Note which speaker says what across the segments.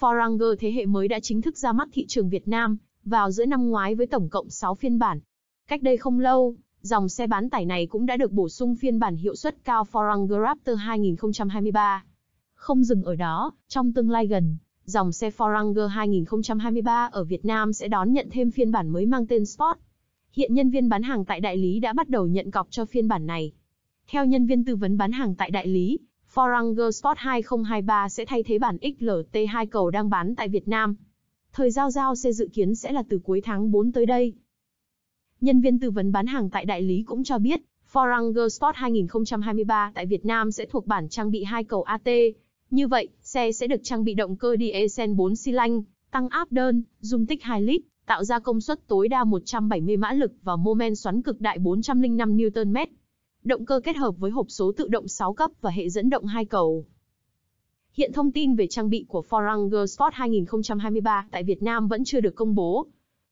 Speaker 1: Foranger thế hệ mới đã chính thức ra mắt thị trường Việt Nam vào giữa năm ngoái với tổng cộng 6 phiên bản. Cách đây không lâu, dòng xe bán tải này cũng đã được bổ sung phiên bản hiệu suất cao Foranger Raptor 2023. Không dừng ở đó, trong tương lai gần, dòng xe Foranger 2023 ở Việt Nam sẽ đón nhận thêm phiên bản mới mang tên Sport. Hiện nhân viên bán hàng tại đại lý đã bắt đầu nhận cọc cho phiên bản này. Theo nhân viên tư vấn bán hàng tại đại lý, Forranger Sport 2023 sẽ thay thế bản XLT2 cầu đang bán tại Việt Nam. Thời giao giao xe dự kiến sẽ là từ cuối tháng 4 tới đây. Nhân viên tư vấn bán hàng tại đại lý cũng cho biết, Forranger Sport 2023 tại Việt Nam sẽ thuộc bản trang bị hai cầu AT. Như vậy, xe sẽ được trang bị động cơ diesel 4 xi lanh, tăng áp đơn, dung tích 2 lít, tạo ra công suất tối đa 170 mã lực và mô men xoắn cực đại 405 Nm động cơ kết hợp với hộp số tự động 6 cấp và hệ dẫn động hai cầu. Hiện thông tin về trang bị của Foranger Sport 2023 tại Việt Nam vẫn chưa được công bố.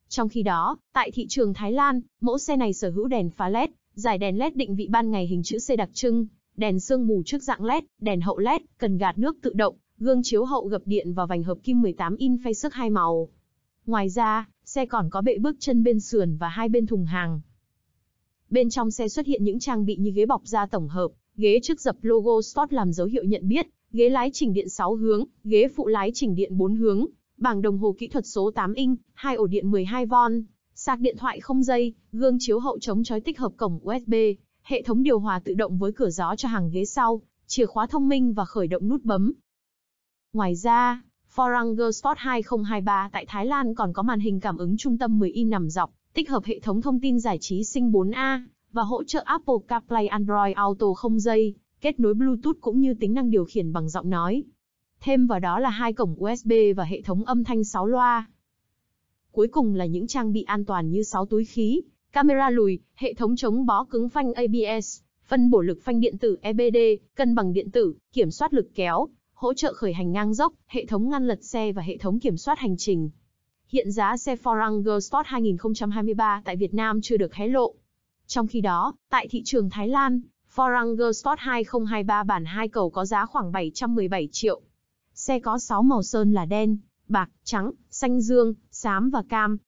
Speaker 1: Trong khi đó, tại thị trường Thái Lan, mẫu xe này sở hữu đèn pha LED, giải đèn LED định vị ban ngày hình chữ C đặc trưng, đèn sương mù trước dạng LED, đèn hậu LED, cần gạt nước tự động, gương chiếu hậu gập điện và vành hợp kim 18 in phay sức hai màu. Ngoài ra, xe còn có bệ bước chân bên sườn và hai bên thùng hàng bên trong xe xuất hiện những trang bị như ghế bọc da tổng hợp, ghế trước dập logo Sport làm dấu hiệu nhận biết, ghế lái chỉnh điện 6 hướng, ghế phụ lái chỉnh điện 4 hướng, bảng đồng hồ kỹ thuật số 8 inch, hai ổ điện 12V, sạc điện thoại không dây, gương chiếu hậu chống chói tích hợp cổng USB, hệ thống điều hòa tự động với cửa gió cho hàng ghế sau, chìa khóa thông minh và khởi động nút bấm. Ngoài ra, Foranger Sport 2023 tại Thái Lan còn có màn hình cảm ứng trung tâm 10 in nằm dọc, tích hợp hệ thống thông tin giải trí sinh 4A và hỗ trợ Apple CarPlay Android Auto không dây, kết nối Bluetooth cũng như tính năng điều khiển bằng giọng nói. Thêm vào đó là hai cổng USB và hệ thống âm thanh 6 loa. Cuối cùng là những trang bị an toàn như 6 túi khí, camera lùi, hệ thống chống bó cứng phanh ABS, phân bổ lực phanh điện tử EBD, cân bằng điện tử, kiểm soát lực kéo, hỗ trợ khởi hành ngang dốc, hệ thống ngăn lật xe và hệ thống kiểm soát hành trình hiện giá xe Ford Ranger Sport 2023 tại Việt Nam chưa được hé lộ. Trong khi đó, tại thị trường Thái Lan, Ford Ranger Sport 2023 bản 2 cầu có giá khoảng 717 triệu. Xe có 6 màu sơn là đen, bạc, trắng, xanh dương, xám và cam.